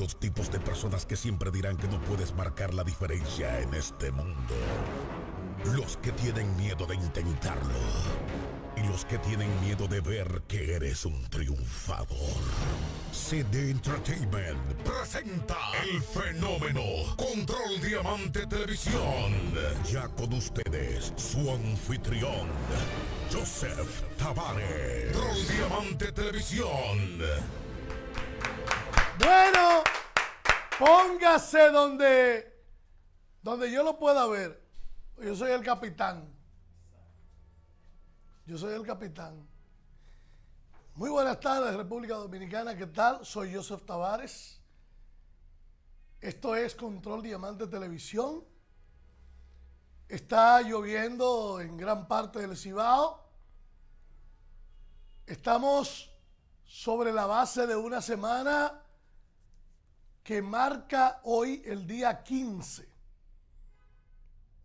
dos tipos de personas que siempre dirán que no puedes marcar la diferencia en este mundo. Los que tienen miedo de intentarlo. Y los que tienen miedo de ver que eres un triunfador. CD Entertainment presenta El Fenómeno Control Diamante Televisión. Ya con ustedes, su anfitrión, Joseph Tavares. Control Diamante Televisión. Bueno, póngase donde, donde yo lo pueda ver. Yo soy el capitán. Yo soy el capitán. Muy buenas tardes, República Dominicana. ¿Qué tal? Soy Joseph Tavares. Esto es Control Diamante Televisión. Está lloviendo en gran parte del Cibao. Estamos sobre la base de una semana que marca hoy el día 15.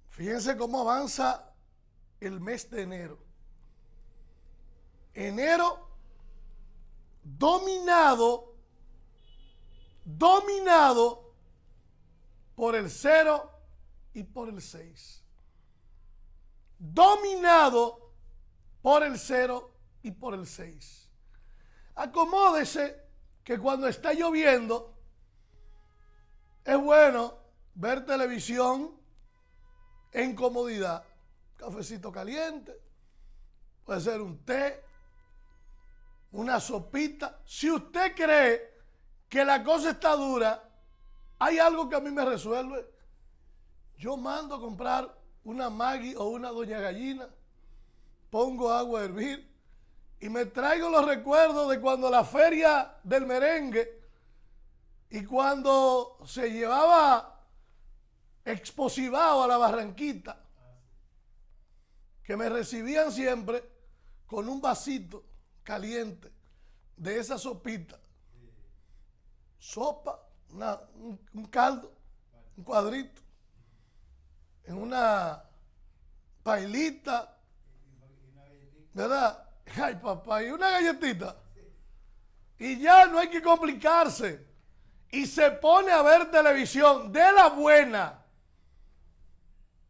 Fíjense cómo avanza el mes de enero. Enero dominado, dominado por el 0 y por el 6. Dominado por el 0 y por el 6. Acomódese que cuando está lloviendo, es bueno ver televisión en comodidad. Cafecito caliente, puede ser un té, una sopita. Si usted cree que la cosa está dura, hay algo que a mí me resuelve. Yo mando a comprar una Maggi o una Doña Gallina, pongo agua a hervir y me traigo los recuerdos de cuando la feria del merengue y cuando se llevaba exposivado a la barranquita, que me recibían siempre con un vasito caliente de esa sopita. Sopa, un, caldo, un cuadrito, en una pailita, ¿verdad? Ay, papá, y una galletita. Y ya no hay que complicarse y se pone a ver televisión de la buena.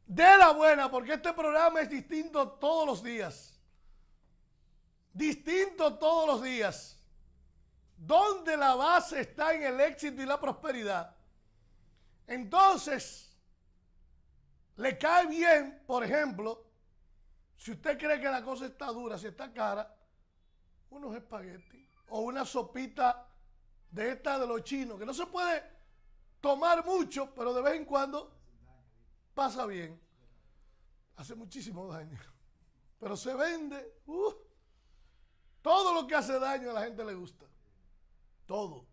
De la buena, porque este programa es distinto todos los días. Distinto todos los días. Donde la base está en el éxito y la prosperidad. Entonces, le cae bien, por ejemplo, si usted cree que la cosa está dura, si está cara, unos espaguetis o una sopita de esta de los chinos, que no se puede tomar mucho, pero de vez en cuando pasa bien. Hace muchísimo daño. Pero se vende. Uh, todo lo que hace daño a la gente le gusta. Todo.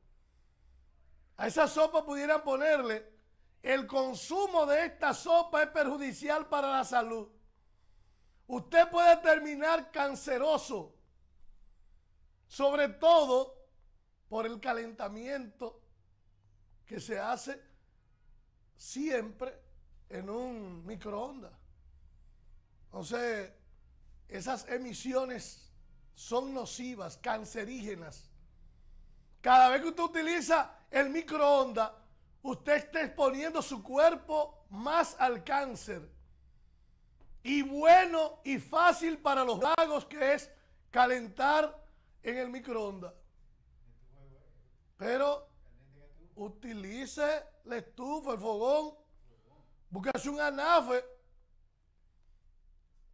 A esa sopa pudieran ponerle, el consumo de esta sopa es perjudicial para la salud. Usted puede terminar canceroso. Sobre todo por el calentamiento que se hace siempre en un microondas. Entonces, esas emisiones son nocivas, cancerígenas. Cada vez que usted utiliza el microondas, usted está exponiendo su cuerpo más al cáncer. Y bueno y fácil para los lagos que es calentar en el microondas. Pero utilice la estufa, el fogón. busque un anafe.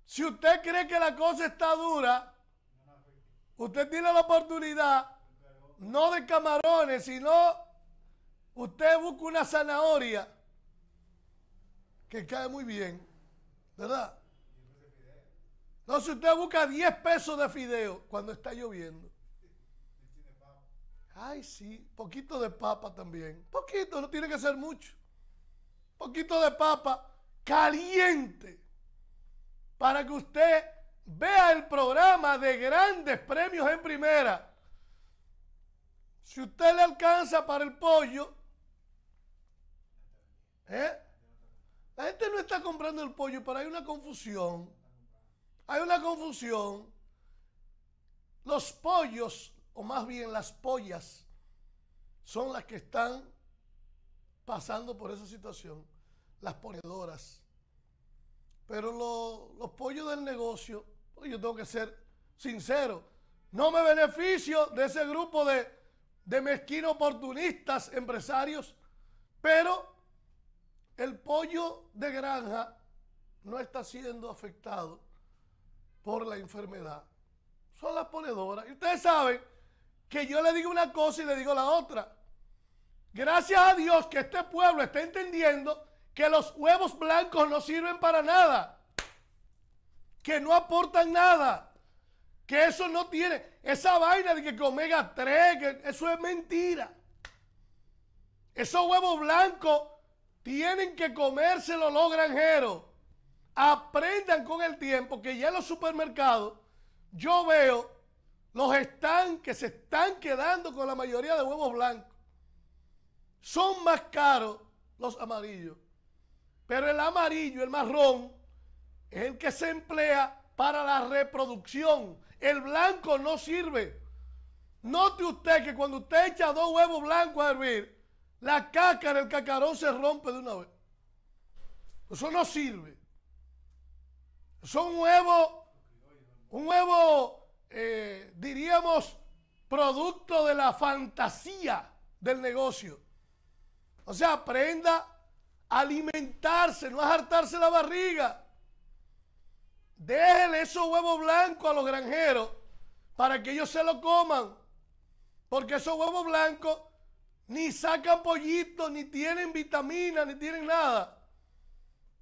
Si usted cree que la cosa está dura, usted tiene la oportunidad, no de camarones, sino usted busca una zanahoria que cae muy bien, ¿verdad? No, si usted busca 10 pesos de fideo cuando está lloviendo, Ay, sí, poquito de papa también. Poquito, no tiene que ser mucho. Poquito de papa caliente. Para que usted vea el programa de grandes premios en primera. Si usted le alcanza para el pollo, ¿eh? La gente no está comprando el pollo, pero hay una confusión. Hay una confusión. Los pollos o más bien las pollas, son las que están pasando por esa situación, las ponedoras. Pero los pollos del negocio, yo tengo que ser sincero, no me beneficio de ese grupo de, de mezquinos oportunistas, empresarios, pero el pollo de granja no está siendo afectado por la enfermedad. Son las ponedoras. Y ustedes saben que yo le digo una cosa y le digo la otra. Gracias a Dios que este pueblo está entendiendo que los huevos blancos no sirven para nada, que no aportan nada, que eso no tiene, esa vaina de que omega tres, eso es mentira. Esos huevos blancos tienen que comérselos los granjeros. Aprendan con el tiempo que ya en los supermercados yo veo los que se están quedando con la mayoría de huevos blancos. Son más caros los amarillos. Pero el amarillo, el marrón, es el que se emplea para la reproducción. El blanco no sirve. Note usted que cuando usted echa dos huevos blancos a hervir, la cáscara, el cacarón se rompe de una vez. Eso no sirve. Son huevos, un huevo eh, diríamos, producto de la fantasía del negocio. O sea, aprenda a alimentarse, no a hartarse la barriga. Déjenle esos huevos blancos a los granjeros para que ellos se lo coman. Porque esos huevos blancos ni sacan pollitos, ni tienen vitaminas, ni tienen nada.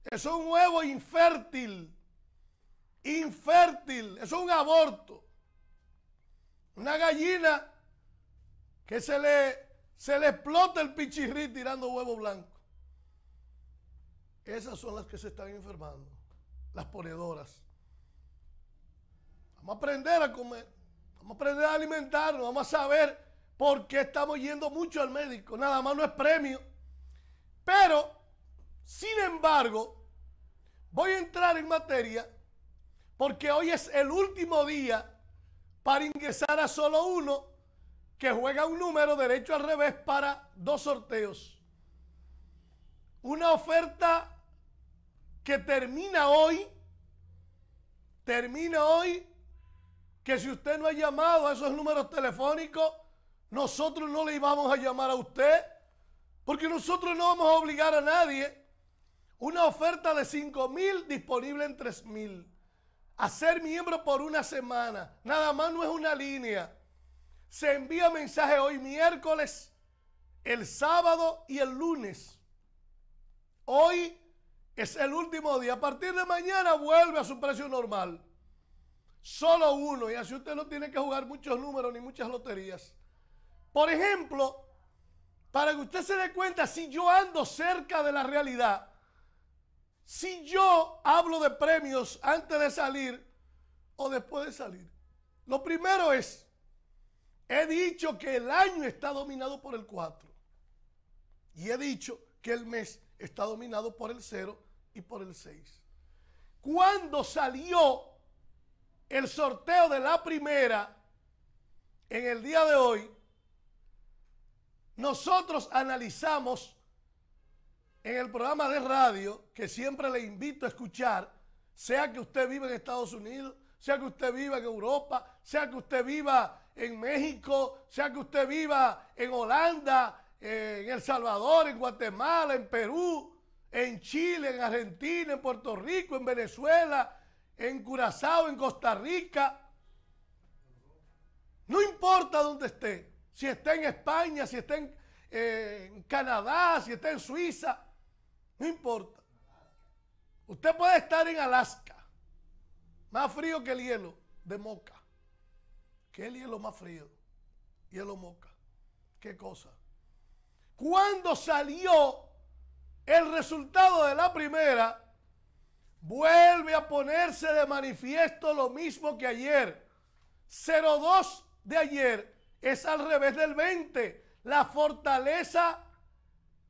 es un huevo infértil. Infértil. es un aborto. Una gallina que se le, se le explota el pichirri tirando huevo blanco. Esas son las que se están enfermando, las ponedoras. Vamos a aprender a comer, vamos a aprender a alimentarnos, vamos a saber por qué estamos yendo mucho al médico. Nada más no es premio. Pero, sin embargo, voy a entrar en materia porque hoy es el último día para ingresar a solo uno que juega un número derecho al revés para dos sorteos. Una oferta que termina hoy, termina hoy, que si usted no ha llamado a esos números telefónicos, nosotros no le íbamos a llamar a usted, porque nosotros no vamos a obligar a nadie. Una oferta de 5 mil disponible en 3 mil a ser miembro por una semana. Nada más no es una línea. Se envía mensaje hoy miércoles, el sábado y el lunes. Hoy es el último día. A partir de mañana vuelve a su precio normal. Solo uno. Y así usted no tiene que jugar muchos números ni muchas loterías. Por ejemplo, para que usted se dé cuenta, si yo ando cerca de la realidad, si yo hablo de premios antes de salir o después de salir, lo primero es, he dicho que el año está dominado por el 4 y he dicho que el mes está dominado por el 0 y por el 6. Cuando salió el sorteo de la primera en el día de hoy, nosotros analizamos en el programa de radio que siempre le invito a escuchar, sea que usted viva en Estados Unidos, sea que usted viva en Europa, sea que usted viva en México, sea que usted viva en Holanda, eh, en El Salvador, en Guatemala, en Perú, en Chile, en Argentina, en Puerto Rico, en Venezuela, en Curazao, en Costa Rica. No importa dónde esté, si está en España, si está en, eh, en Canadá, si está en Suiza no importa. Usted puede estar en Alaska, más frío que el hielo de Moca. Que el hielo más frío? Hielo Moca. ¿Qué cosa? Cuando salió el resultado de la primera, vuelve a ponerse de manifiesto lo mismo que ayer. 02 de ayer es al revés del 20. La fortaleza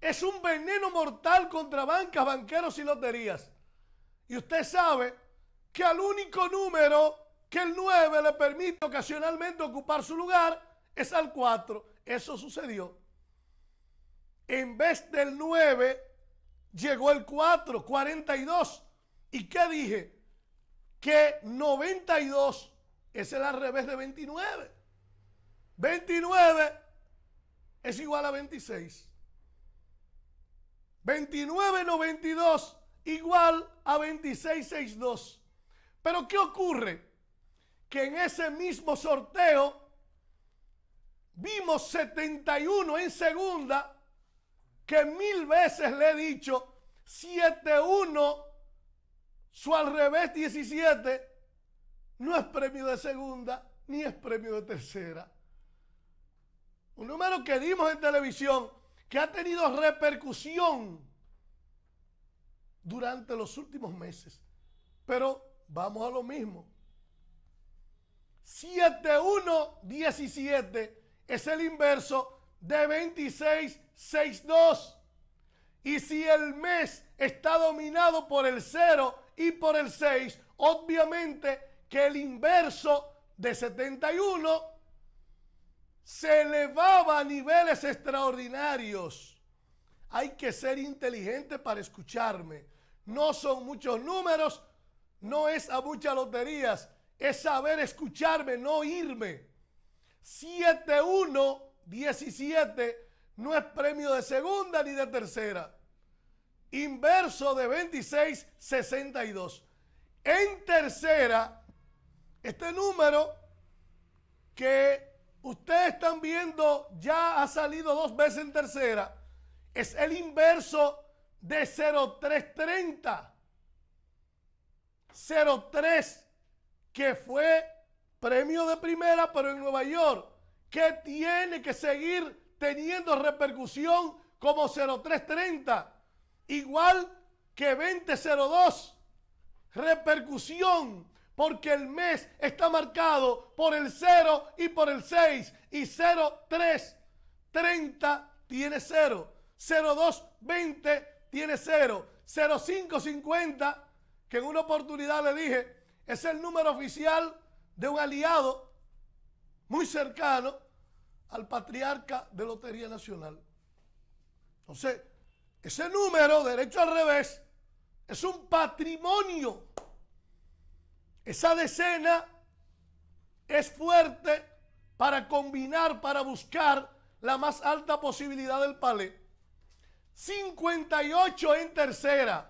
Es un veneno mortal contra bancas, banqueros y loterías. Y usted sabe que al único número que el 9 le permite ocasionalmente ocupar su lugar es al 4. Eso sucedió. En vez del 9 llegó el 4, 42. ¿Y qué dije? Que 92 es el al revés de 29. 29 es igual a 26. 2992 igual a 2662. Pero ¿qué ocurre? Que en ese mismo sorteo vimos 71 en segunda, que mil veces le he dicho 71 su al revés 17, no es premio de segunda ni es premio de tercera. Un número que dimos en televisión que ha tenido repercusión durante los últimos meses. Pero vamos a lo mismo. 7117 es el inverso de 2662. Y si el mes está dominado por el 0 y por el 6, obviamente que el inverso de 71 se elevaba a niveles extraordinarios. Hay que ser inteligente para escucharme. No son muchos números, no es a muchas loterías, es saber escucharme, no irme. 7-1, 17 no es premio de segunda ni de tercera. Inverso de 26, 62. En tercera, este número que Ustedes están viendo, ya ha salido dos veces en tercera. Es el inverso de 0330. 03, que fue premio de primera, pero en Nueva York, que tiene que seguir teniendo repercusión como 0330. Igual que 2002. Repercusión porque el mes está marcado por el 0 y por el 6 y 0, 3, 30 tiene 0, 0, 2, 20 tiene 0, 0, 5, 50, que en una oportunidad le dije, es el número oficial de un aliado muy cercano al patriarca de Lotería Nacional. Entonces, ese número, derecho al revés, es un patrimonio esa decena es fuerte para combinar, para buscar la más alta posibilidad del palé. 58 en tercera.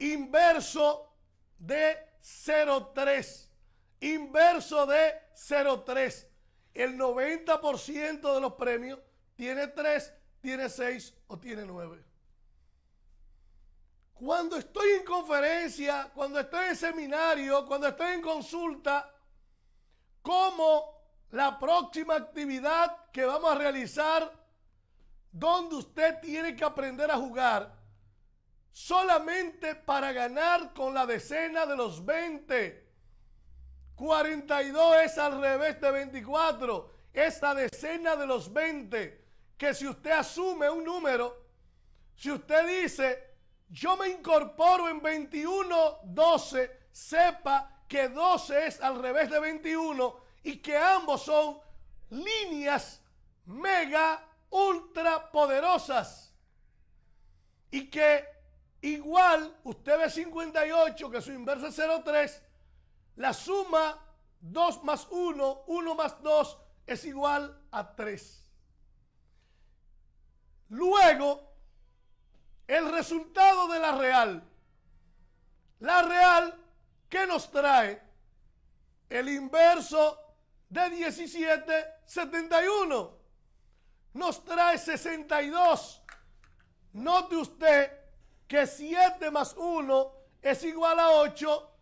Inverso de 0,3. Inverso de 0,3. El 90% de los premios tiene 3, tiene 6 o tiene 9. Cuando estoy en conferencia, cuando estoy en seminario, cuando estoy en consulta, como la próxima actividad que vamos a realizar, donde usted tiene que aprender a jugar solamente para ganar con la decena de los 20? 42 es al revés de 24, es decena de los 20, que si usted asume un número, si usted dice yo me incorporo en 21, 12. Sepa que 12 es al revés de 21 y que ambos son líneas mega, ultra poderosas. Y que igual usted ve 58, que su inverso es 03, la suma 2 más 1, 1 más 2 es igual a 3. Luego el resultado de la Real. La Real que nos trae el inverso de 17, 71, Nos trae 62. Note usted que 7 más 1 es igual a 8.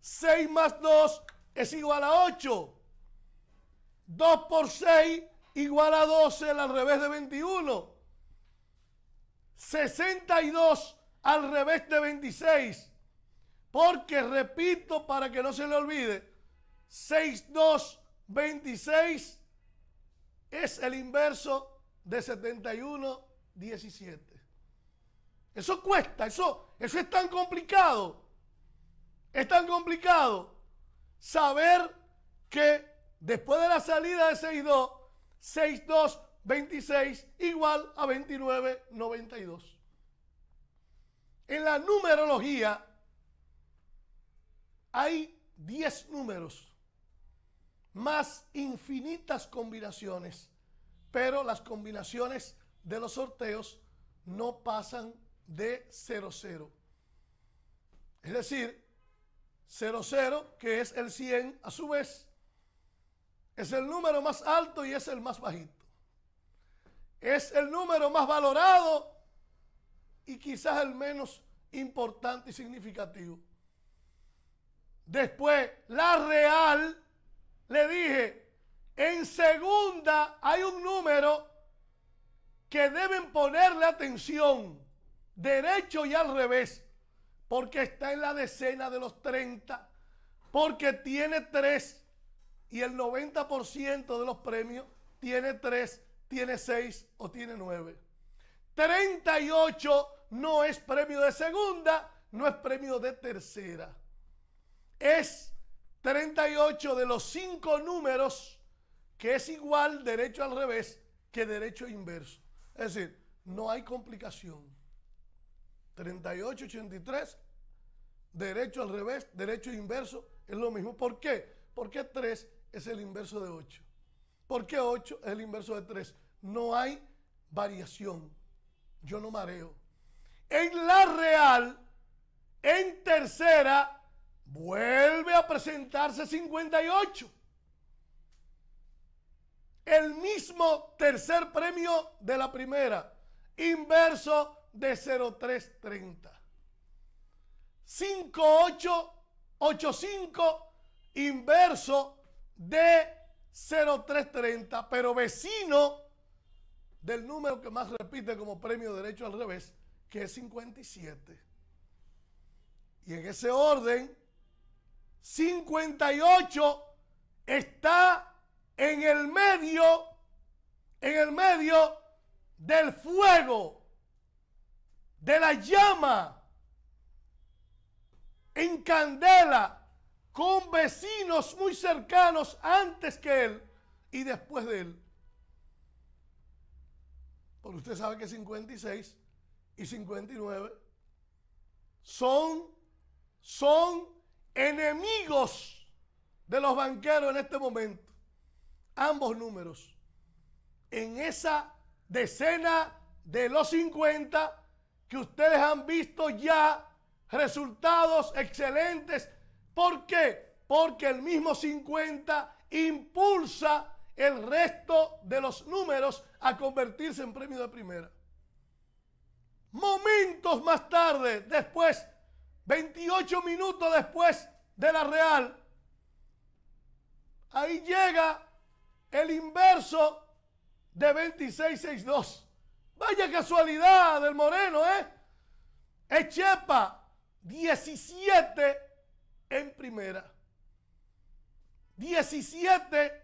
6 más 2 es igual a 8. 2 por 6 igual a 12 al revés de 21. 62 al revés de 26. Porque, repito, para que no se le olvide, 26 es el inverso de 71, 17. Eso cuesta, eso, eso es tan complicado. Es tan complicado saber que después de la salida de 62, 62 26 igual a 29,92. En la numerología hay 10 números más infinitas combinaciones, pero las combinaciones de los sorteos no pasan de 00. Es decir, 00, que es el 100 a su vez, es el número más alto y es el más bajito. Es el número más valorado y quizás el menos importante y significativo. Después, la Real, le dije, en segunda hay un número que deben ponerle atención, derecho y al revés, porque está en la decena de los 30, porque tiene 3 y el 90% de los premios tiene tres tiene 6 o tiene 9. 38 no es premio de segunda, no es premio de tercera. Es 38 de los 5 números que es igual derecho al revés que derecho inverso. Es decir, no hay complicación. 38, 83, derecho al revés, derecho inverso, es lo mismo. ¿Por qué? Porque 3 es el inverso de 8. ¿Por qué 8 es el inverso de 3? no hay variación. Yo no mareo. En la Real, en tercera, vuelve a presentarse 58. El mismo tercer premio de la primera, inverso de 0330. 5885 inverso de 0330, pero vecino del número que más repite como premio derecho al revés, que es 57. Y en ese orden, 58 está en el medio, en el medio del fuego, de la llama, en candela, con vecinos muy cercanos antes que él y después de él. Porque usted sabe que 56 y 59 son, son enemigos de los banqueros en este momento. Ambos números. En esa decena de los 50 que ustedes han visto ya resultados excelentes. ¿Por qué? Porque el mismo 50 impulsa el resto de los números a convertirse en premio de primera. Momentos más tarde, después, 28 minutos después de la Real, ahí llega el inverso de 26-6-2. Vaya casualidad del Moreno, ¿eh? Echepa, 17 en primera. 17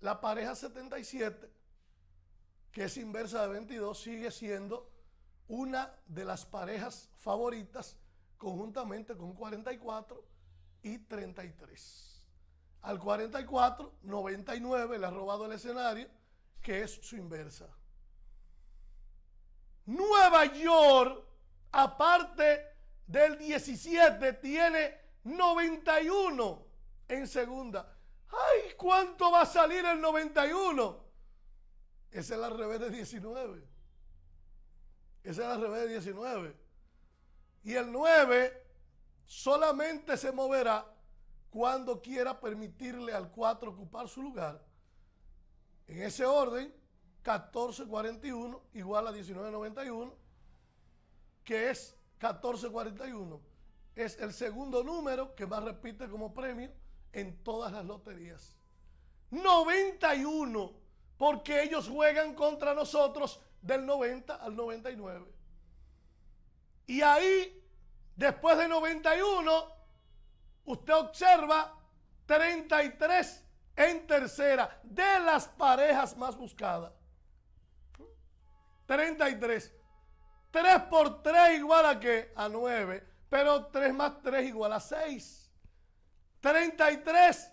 La pareja 77, que es inversa de 22, sigue siendo una de las parejas favoritas conjuntamente con 44 y 33. Al 44, 99 le ha robado el escenario, que es su inversa. Nueva York, aparte del 17, tiene 91 en segunda. ¿Cuánto va a salir el 91? Esa es el revés de 19. Esa es el revés de 19. Y el 9 solamente se moverá cuando quiera permitirle al 4 ocupar su lugar. En ese orden, 1441 igual a 1991, que es 1441. Es el segundo número que más repite como premio en todas las loterías. 91, porque ellos juegan contra nosotros del 90 al 99. Y ahí, después de 91, usted observa 33 en tercera de las parejas más buscadas. 33. 3 por 3 igual a qué? A 9. Pero 3 más 3 igual a 6. 33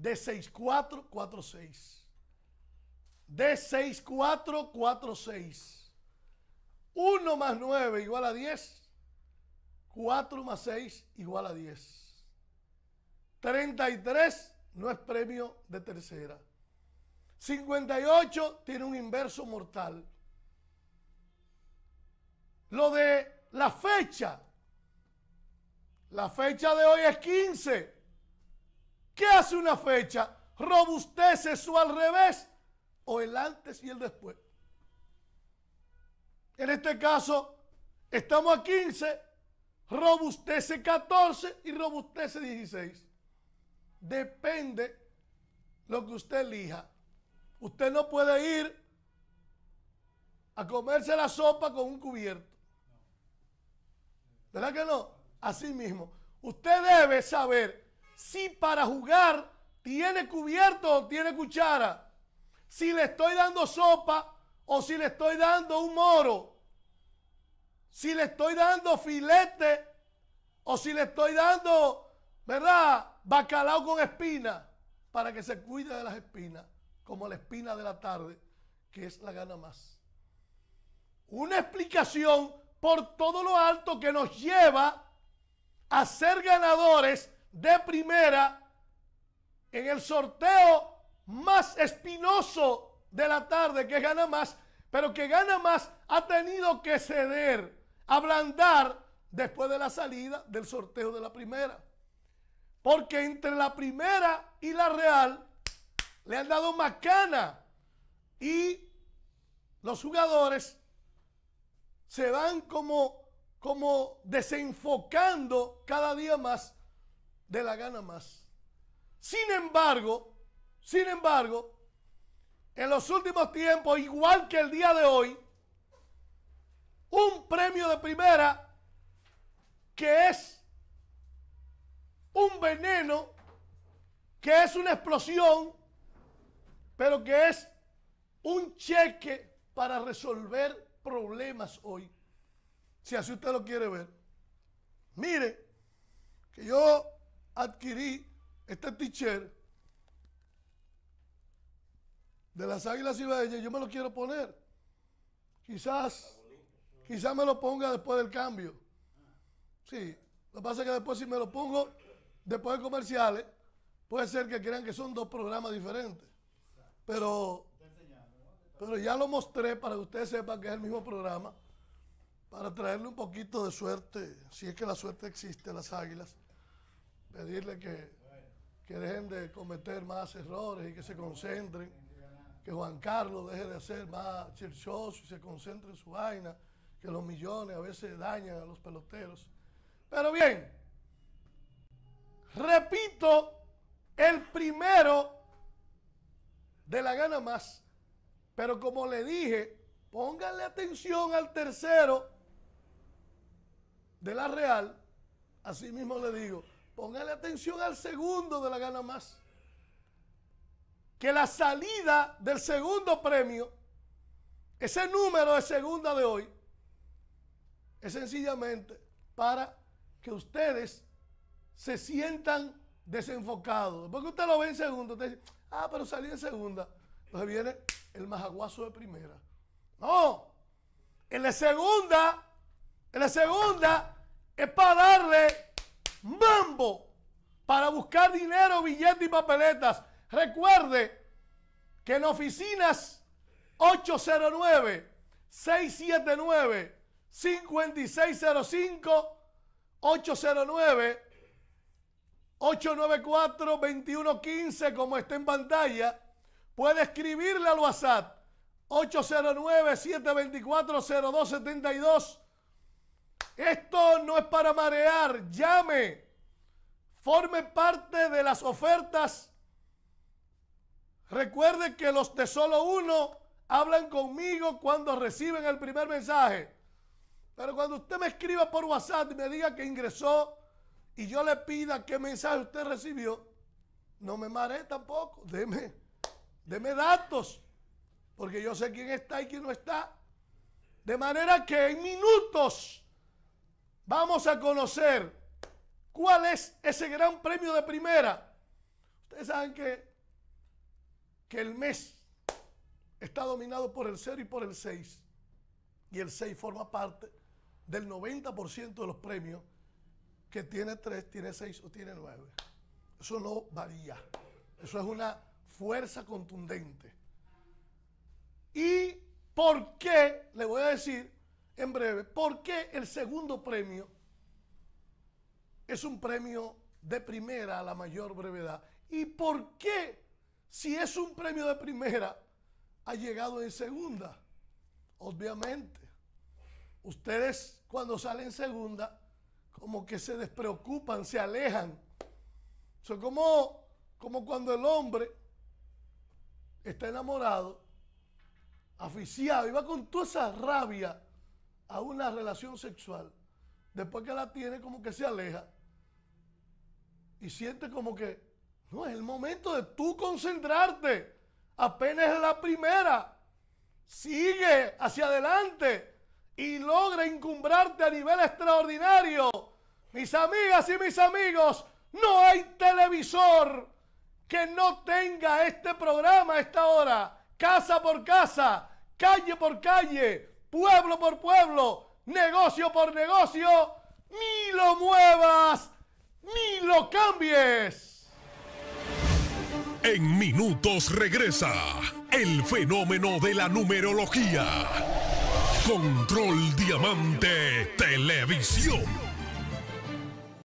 D6446. D6446. 1 más 9 igual a 10. 4 más 6 igual a 10. 33 no es premio de tercera. 58 tiene un inverso mortal. Lo de la fecha. La fecha de hoy es 15. ¿Qué hace una fecha? ¿Robustece su al revés o el antes y el después? En este caso, estamos a 15, robustece 14 y robustece 16. Depende lo que usted elija. Usted no puede ir a comerse la sopa con un cubierto. ¿Verdad que no? Así mismo. Usted debe saber si para jugar tiene cubierto o tiene cuchara, si le estoy dando sopa o si le estoy dando un moro, si le estoy dando filete o si le estoy dando, ¿verdad? Bacalao con espina, para que se cuide de las espinas, como la espina de la tarde, que es la gana más. Una explicación por todo lo alto que nos lleva a ser ganadores de primera en el sorteo más espinoso de la tarde, que gana más, pero que gana más ha tenido que ceder, ablandar después de la salida del sorteo de la primera. Porque entre la primera y la real le han dado macana y los jugadores se van como, como desenfocando cada día más de la gana más. Sin embargo, sin embargo, en los últimos tiempos, igual que el día de hoy, un premio de primera que es un veneno, que es una explosión, pero que es un cheque para resolver problemas hoy. Si así usted lo quiere ver. Mire, que yo adquirí este t de las Águilas Ibaeñas, yo me lo quiero poner. Quizás, quizás me lo ponga después del cambio. Sí, lo que pasa es que después si me lo pongo después de comerciales, puede ser que crean que son dos programas diferentes. Pero, pero ya lo mostré para que ustedes sepan que es el mismo programa, para traerle un poquito de suerte, si es que la suerte existe las águilas pedirle que, dejen de cometer más errores y que se concentren, que Juan Carlos deje de ser más chirchoso y se concentre en su vaina, que los millones a veces dañan a los peloteros. Pero bien, repito, el primero de la gana más. Pero como le dije, pónganle atención al tercero de la Real, así mismo le digo. Póngale atención al segundo de la gana más. Que la salida del segundo premio, ese número de segunda de hoy, es sencillamente para que ustedes se sientan desenfocados. Porque usted lo ve en segundo, usted dice, ah, pero salí en segunda. Entonces viene el majaguazo de primera. No, en la segunda, en la segunda es para darle mambo para buscar dinero, billetes y papeletas. Recuerde que en oficinas 809-679-5605, 809-894-2115, como está en pantalla, puede escribirle al WhatsApp 809-724-0272 esto no es para marear. Llame. Forme parte de las ofertas. Recuerde que los de solo uno hablan conmigo cuando reciben el primer mensaje. Pero cuando usted me escriba por WhatsApp y me diga que ingresó y yo le pida qué mensaje usted recibió, no me mareé tampoco. Deme, deme datos, porque yo sé quién está y quién no está. De manera que en minutos Vamos a conocer cuál es ese gran premio de primera. Ustedes saben que, que el mes está dominado por el 0 y por el 6. Y el 6 forma parte del 90% de los premios que tiene 3, tiene 6 o tiene 9. Eso no varía. Eso es una fuerza contundente. ¿Y por qué? Le voy a decir en breve por qué el segundo premio es un premio de primera a la mayor brevedad y por qué si es un premio de primera ha llegado en segunda. Obviamente, ustedes cuando salen segunda como que se despreocupan, se alejan. Son como, como cuando el hombre está enamorado, aficiado, y va con toda esa rabia a una relación sexual, después que la tiene como que se aleja y siente como que no es el momento de tú concentrarte. Apenas es la primera. Sigue hacia adelante y logra incumbrarte a nivel extraordinario. Mis amigas y mis amigos, no hay televisor que no tenga este programa a esta hora. Casa por casa, calle por calle, pueblo por pueblo, negocio por negocio, ni lo muevas, ni lo cambies. En minutos regresa el fenómeno de la numerología. Control Diamante Televisión.